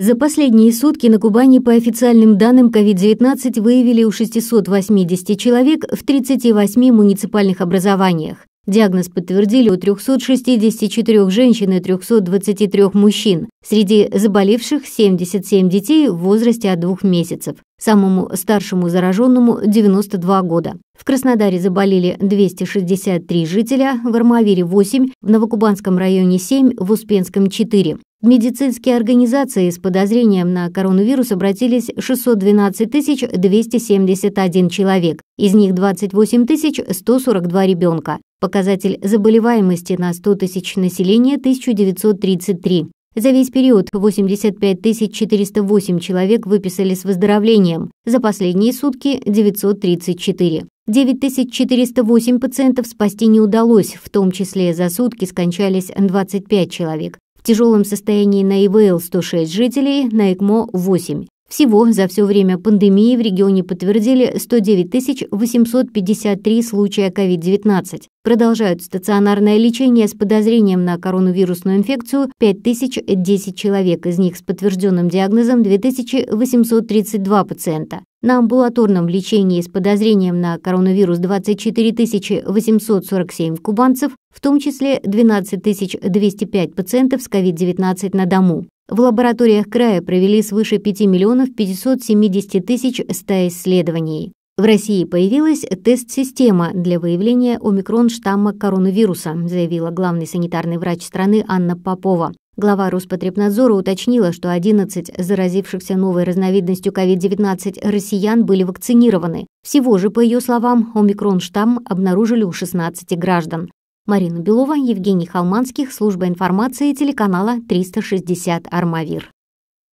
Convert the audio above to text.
За последние сутки на Кубани по официальным данным COVID-19 выявили у 680 человек в 38 муниципальных образованиях. Диагноз подтвердили у 364 женщин и 323 мужчин. Среди заболевших 77 детей в возрасте от двух месяцев. Самому старшему зараженному 92 года. В Краснодаре заболели 263 жителя, в Армавире 8, в Новокубанском районе 7, в Успенском 4. медицинские организации с подозрением на коронавирус обратились 612 271 человек, из них 28 142 ребенка. Показатель заболеваемости на 100 тысяч населения 1933. За весь период 85 408 человек выписали с выздоровлением, за последние сутки 934. 9408 пациентов спасти не удалось, в том числе за сутки скончались 25 человек. В тяжелом состоянии на ИВЛ 106 жителей, на ЭКМО 8. Всего за все время пандемии в регионе подтвердили 109 853 случая COVID-19. Продолжают стационарное лечение с подозрением на коронавирусную инфекцию 5010 человек, из них с подтвержденным диагнозом 2832 пациента. На амбулаторном лечении с подозрением на коронавирус 24 847 кубанцев, в том числе 12 205 пациентов с COVID-19 на дому. В лабораториях края провели свыше 5 миллионов 570 тысяч 100 исследований. В России появилась тест-система для выявления омикрон штамма коронавируса, заявила главный санитарный врач страны Анна Попова. Глава Роспотребнадзора уточнила, что 11 заразившихся новой разновидностью COVID-19 россиян были вакцинированы. Всего же, по ее словам, омикрон-штамм обнаружили у 16 граждан. Марина Белова, Евгений Холманских, служба информации телеканала 360 «Армавир».